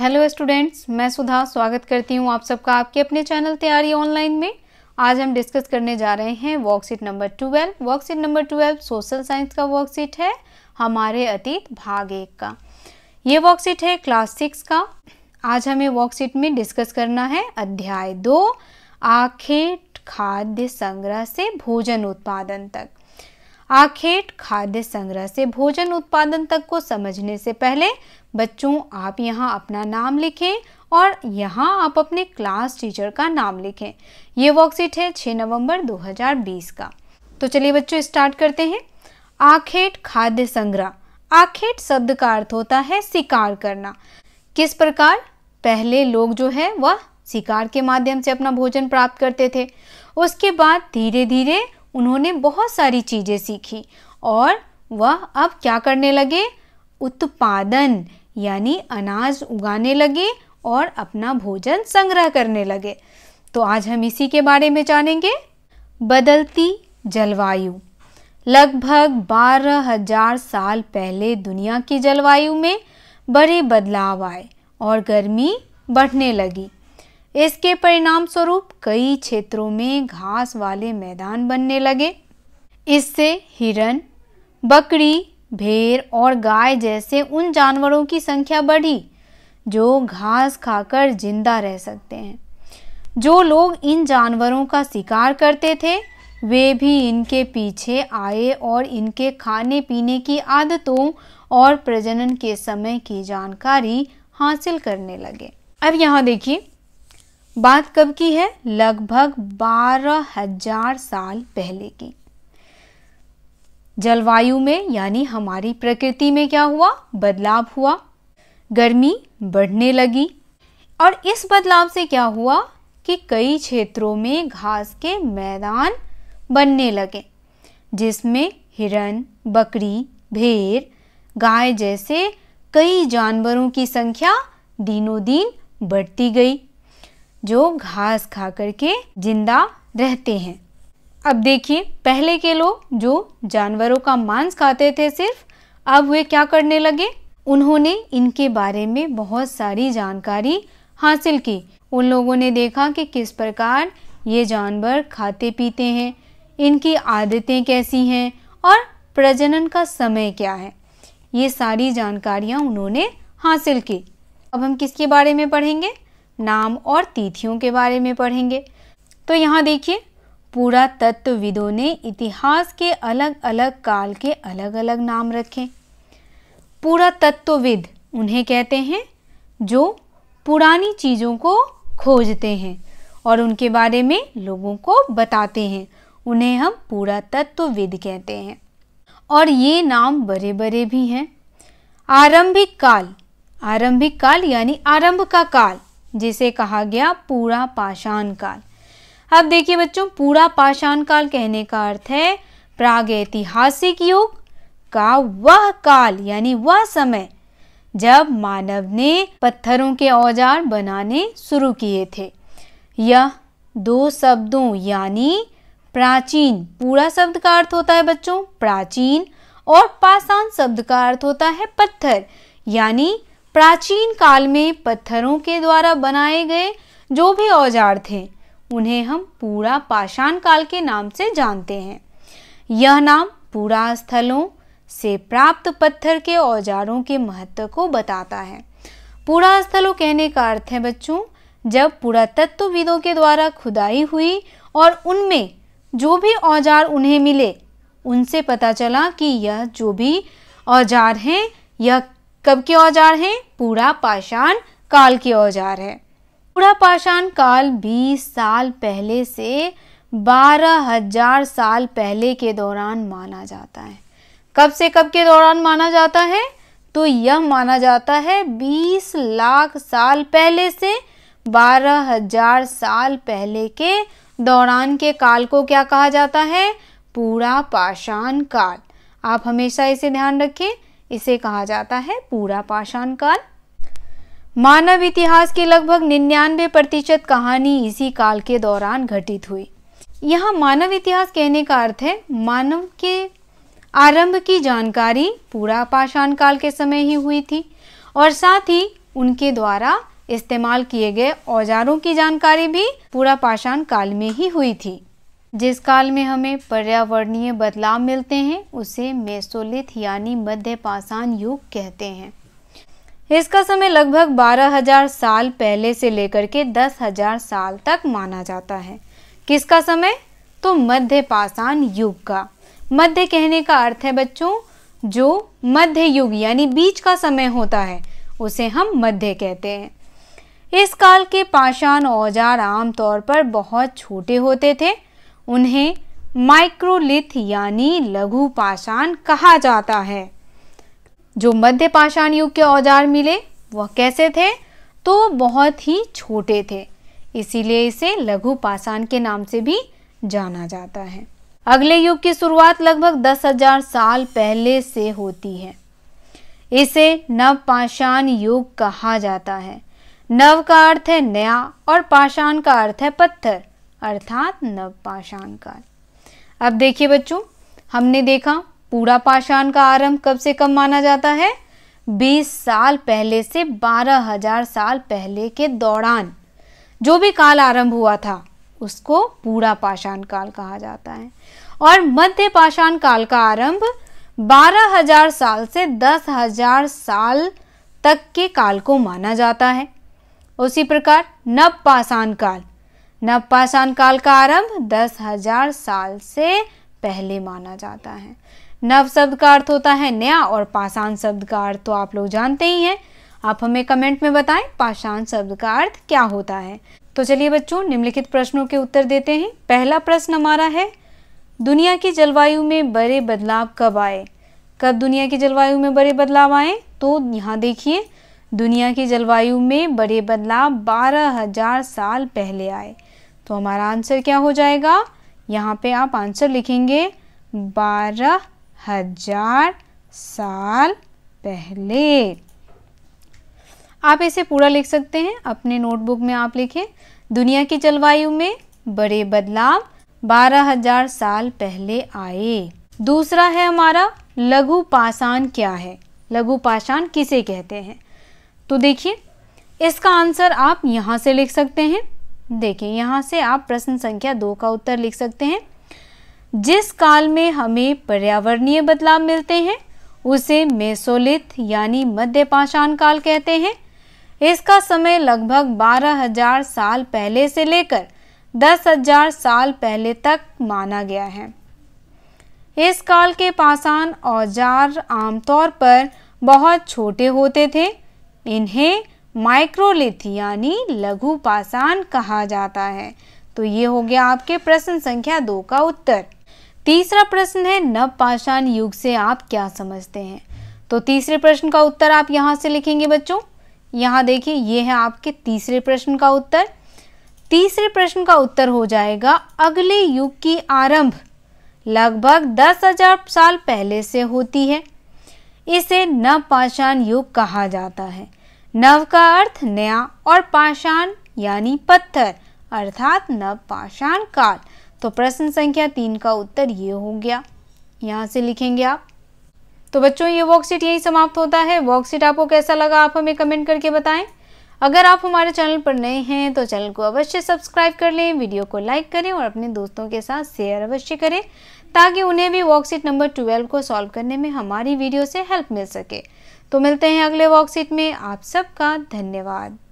hello students मैं सुधा स्वागत करती हूँ आप सबका आपके अपने चैनल तैयारी ऑनलाइन में आज हम डिस्कस करने जा रहे हैं worksheet number twelve worksheet number twelve social science का वर्कशीट है हमारे अतीत भाग एक का ये वर्कशीट है क्लास सिक्स का आज हमें वर्कशीट में डिस्कस करना है अध्याय दो आखे खाद्य संग्रह से भोजन उत्पादन तक आखेट खाद्य संग्रह से भोजन उत्पादन तक को समझने से पहले बच्चों आप यहाँ अपना नाम लिखें और यहाँ आप अपने क्लास टीचर का नाम लिखें ये वर्कशीट है 6 नवंबर 2020 का तो चलिए बच्चों स्टार्ट करते हैं आखेट खाद्य संग्रह आखेट शब्द का अर्थ होता है शिकार करना किस प्रकार पहले लोग जो है वह शिकार के माध्यम से अपना भोजन प्राप्त करते थे उसके बाद धीरे धीरे उन्होंने बहुत सारी चीज़ें सीखी और वह अब क्या करने लगे उत्पादन यानी अनाज उगाने लगे और अपना भोजन संग्रह करने लगे तो आज हम इसी के बारे में जानेंगे बदलती जलवायु लगभग बारह हजार साल पहले दुनिया की जलवायु में बड़े बदलाव आए और गर्मी बढ़ने लगी इसके परिणाम स्वरूप कई क्षेत्रों में घास वाले मैदान बनने लगे इससे हिरण बकरी भेड़ और गाय जैसे उन जानवरों की संख्या बढ़ी जो घास खाकर जिंदा रह सकते हैं जो लोग इन जानवरों का शिकार करते थे वे भी इनके पीछे आए और इनके खाने पीने की आदतों और प्रजनन के समय की जानकारी हासिल करने लगे अब यहाँ देखिए बात कब की है लगभग बारह हजार साल पहले की जलवायु में यानी हमारी प्रकृति में क्या हुआ बदलाव हुआ गर्मी बढ़ने लगी और इस बदलाव से क्या हुआ कि कई क्षेत्रों में घास के मैदान बनने लगे जिसमें हिरण बकरी भेड़ गाय जैसे कई जानवरों की संख्या दिनों दिन बढ़ती गई जो घास खा करके जिंदा रहते हैं अब देखिए पहले के लोग जो जानवरों का मांस खाते थे सिर्फ अब वे क्या करने लगे उन्होंने इनके बारे में बहुत सारी जानकारी हासिल की उन लोगों ने देखा कि किस प्रकार ये जानवर खाते पीते हैं इनकी आदतें कैसी हैं और प्रजनन का समय क्या है ये सारी जानकारियाँ उन्होंने हासिल की अब हम किसके बारे में पढ़ेंगे नाम और तिथियों के बारे में पढ़ेंगे तो यहाँ देखिए पूरा तत्वविदों ने इतिहास के अलग अलग काल के अलग अलग नाम रखे पूरा तत्वविद उन्हें कहते हैं जो पुरानी चीज़ों को खोजते हैं और उनके बारे में लोगों को बताते हैं उन्हें हम पूरा तत्वविद कहते हैं और ये नाम बड़े बड़े भी हैं आरंभिक काल आरंभिक काल यानी आरंभ का काल जिसे कहा गया पूरा पाषाण काल अब देखिए बच्चों पूरा पाषाण काल कहने का अर्थ है प्रागैतिहासिक युग का वह काल यानी वह समय जब मानव ने पत्थरों के औजार बनाने शुरू किए थे यह दो शब्दों यानी प्राचीन पूरा शब्द का अर्थ होता है बच्चों प्राचीन और पाषाण शब्द का अर्थ होता है पत्थर यानी प्राचीन काल में पत्थरों के द्वारा बनाए गए जो भी औजार थे उन्हें हम पूरा पाषाण काल के नाम से जानते हैं यह नाम पूरा स्थलों से प्राप्त पत्थर के औजारों के महत्व को बताता है पूरा स्थलों कहने का अर्थ है बच्चों जब पुरातत्वविदों के द्वारा खुदाई हुई और उनमें जो भी औजार उन्हें मिले उनसे पता चला कि यह जो भी औजार हैं यह कब के औजार हैं पूरा पाषाण काल के औजार हैं पूरा पाषाण काल 20 साल पहले से 12000 साल पहले के दौरान माना जाता है कब से कब के दौरान माना जाता है तो यह माना जाता है 20 लाख साल पहले से 12000 साल पहले के दौरान के काल को क्या कहा जाता है पूरा पाषाण काल आप हमेशा इसे ध्यान रखें इसे कहा जाता है पूरा पाषाण काल मानव इतिहास के लगभग निन्यानवे प्रतिशत कहानी इसी काल के दौरान घटित हुई यहाँ मानव इतिहास कहने का अर्थ है मानव के आरंभ की जानकारी पूरा पाषाण काल के समय ही हुई थी और साथ ही उनके द्वारा इस्तेमाल किए गए औजारों की जानकारी भी पूरा पाषाण काल में ही हुई थी जिस काल में हमें पर्यावरणीय बदलाव मिलते हैं उसे मेसोलिथ यानी मध्य पाषाण युग कहते हैं इसका समय लगभग 12,000 साल पहले से लेकर के 10,000 साल तक माना जाता है किसका समय तो मध्य पाषाण युग का मध्य कहने का अर्थ है बच्चों जो मध्य युग यानी बीच का समय होता है उसे हम मध्य कहते हैं इस काल के पाषाण औजार आमतौर पर बहुत छोटे होते थे उन्हें माइक्रोलिथ यानी लघु पाषाण कहा जाता है जो मध्य पाषाण युग के औजार मिले वह कैसे थे तो बहुत ही छोटे थे इसीलिए इसे लघु पाषाण के नाम से भी जाना जाता है अगले युग की शुरुआत लगभग दस हजार साल पहले से होती है इसे नवपाषाण युग कहा जाता है नव का अर्थ है नया और पाषाण का अर्थ है पत्थर अर्थात नवपाषाण काल अब देखिए बच्चों हमने देखा पूरा पाषाण का आरंभ कब से कब माना जाता है 20 साल पहले से 12,000 साल पहले के दौरान जो भी काल आरंभ हुआ था उसको पूरा पाषाण काल कहा जाता है और मध्य पाषाण काल का आरंभ 12,000 साल से 10,000 साल तक के काल को माना जाता है उसी प्रकार नव पाषाण काल नवपाषाण काल का आरंभ दस हजार साल से पहले माना जाता है नव शब्द का अर्थ होता है नया और पाषाण शब्द का अर्थ तो आप लोग जानते ही हैं आप हमें कमेंट में बताएं पाषाण शब्द का अर्थ क्या होता है तो चलिए बच्चों निम्नलिखित प्रश्नों के उत्तर देते हैं पहला प्रश्न हमारा है दुनिया की जलवायु में बड़े बदलाव कब आए कब दुनिया की जलवायु में बड़े बदलाव आए तो यहाँ देखिए दुनिया की जलवायु में बड़े बदलाव बारह हजार साल पहले आए तो हमारा आंसर क्या हो जाएगा यहाँ पे आप आंसर लिखेंगे बारह हजार साल पहले आप इसे पूरा लिख सकते हैं अपने नोटबुक में आप लिखें दुनिया की जलवायु में बड़े बदलाव बारह हजार साल पहले आए दूसरा है हमारा लघु पाषाण क्या है लघु पाषाण किसे कहते हैं तो देखिए इसका आंसर आप यहाँ से लिख सकते हैं देखें यहाँ से आप प्रश्न संख्या दो का उत्तर लिख सकते हैं जिस काल में हमें पर्यावरणीय बदलाव मिलते हैं उसे मेसोलित यानी मध्य पाषाण काल कहते हैं इसका समय लगभग 12,000 साल पहले से लेकर 10,000 साल पहले तक माना गया है इस काल के पाषाण औजार आमतौर पर बहुत छोटे होते थे इन्हें माइक्रोलिथ यानी लघु पाषाण कहा जाता है तो ये हो गया आपके प्रश्न संख्या दो का उत्तर तीसरा प्रश्न है नव पाषाण युग से आप क्या समझते हैं तो तीसरे प्रश्न का उत्तर आप यहाँ से लिखेंगे बच्चों यहाँ देखिए ये है आपके तीसरे प्रश्न का उत्तर तीसरे प्रश्न का उत्तर हो जाएगा अगले युग की आरंभ लगभग दस हजार साल पहले से होती है इसे नव पाषाण युग कहा जाता है नव का अर्थ नया और पाषाण यानी पत्थर अर्थात नव पाषाण काल तो प्रश्न संख्या तीन का उत्तर ये हो गया यहाँ से लिखेंगे आप तो बच्चों ये वर्कशीट यही समाप्त होता है वर्कशीट आपको कैसा लगा आप हमें कमेंट करके बताएं अगर आप हमारे चैनल पर नए हैं तो चैनल को अवश्य सब्सक्राइब कर लें वीडियो को लाइक करें और अपने दोस्तों के साथ शेयर अवश्य करें ताकि उन्हें भी वर्कशीट नंबर ट्वेल्व को सॉल्व करने में हमारी वीडियो से हेल्प मिल सके तो मिलते हैं अगले वर्कशीट में आप सबका धन्यवाद